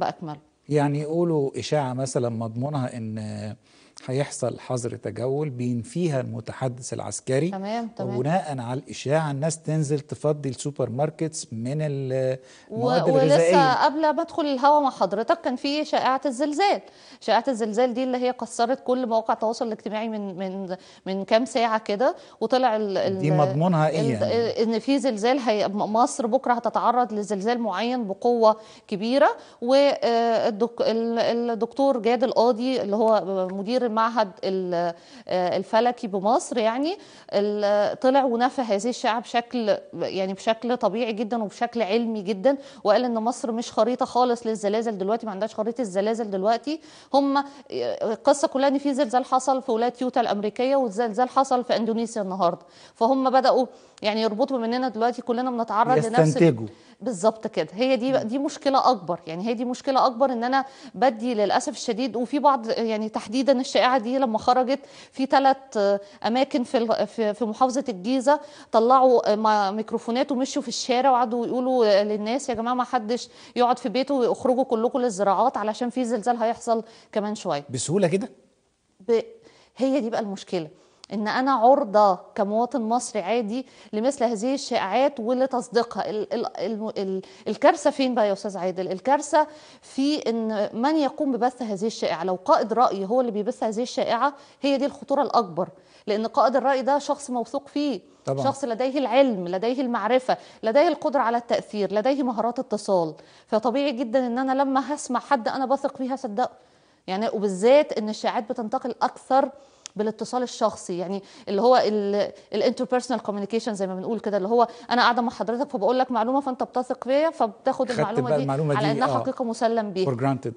بأكمل يعني يقولوا إشاعة مثلا مضمونها إن هيحصل حظر تجول بينفيها المتحدث العسكري تمام تمام وبناء على الاشاعه الناس تنزل تفضي السوبر ماركتس من المواد الغذائيه ولسه قبل ما ادخل الهواء مع حضرتك كان في شائعه الزلزال شائعه الزلزال دي اللي هي كسرت كل مواقع التواصل الاجتماعي من من من كام ساعه كده وطلع ال دي مضمونها ايه يعني؟ ان في زلزال هي مصر بكره هتتعرض لزلزال معين بقوه كبيره والدكتور جاد القاضي اللي هو مدير المعهد آه، الفلكي بمصر يعني طلع ونفى هذه الشائعه بشكل يعني بشكل طبيعي جدا وبشكل علمي جدا وقال ان مصر مش خريطه خالص للزلازل دلوقتي ما عندهاش خريطه الزلازل دلوقتي هم آه، القصه كلها ان في زلزال حصل في ولايه يوتا الامريكيه وزلزال حصل في اندونيسيا النهارده فهم بداوا يعني يربطوا مننا دلوقتي كلنا بنتعرض لنفس يستنتجوا بالظبط كده هي دي دي مشكله اكبر يعني هي دي مشكله اكبر ان انا بدي للاسف الشديد وفي بعض يعني تحديدا الشائعه دي لما خرجت في ثلاث اماكن في في محافظه الجيزه طلعوا ميكروفونات ومشوا في الشارع وقعدوا يقولوا للناس يا جماعه ما حدش يقعد في بيته واخرجوا كلكم للزراعات علشان في زلزال هيحصل كمان شويه بسهوله كده ب... هي دي بقى المشكله ان انا عرضه كمواطن مصري عادي لمثل هذه الشائعات ولتصديقها الكارثه فين بقى يا استاذ عادل الكارثه في ان من يقوم ببث هذه الشائعه لو قائد راي هو اللي بيبث هذه الشائعه هي دي الخطوره الاكبر لان قائد الراي ده شخص موثوق فيه طبعا. شخص لديه العلم لديه المعرفه لديه القدره على التاثير لديه مهارات اتصال فطبيعي جدا ان انا لما هسمع حد انا بثق فيه هصدقه يعني وبالذات ان الشائعات بتنتقل اكثر بالاتصال الشخصي يعني اللي هو الانتربيرسونال كوميونيكيشن زي ما بنقول كده اللي هو انا قاعده مع حضرتك فبقول لك معلومه فانت بتثق فيا فبتاخد المعلومه دي, المعلومة دي على انها آه. حقيقه مسلم بيها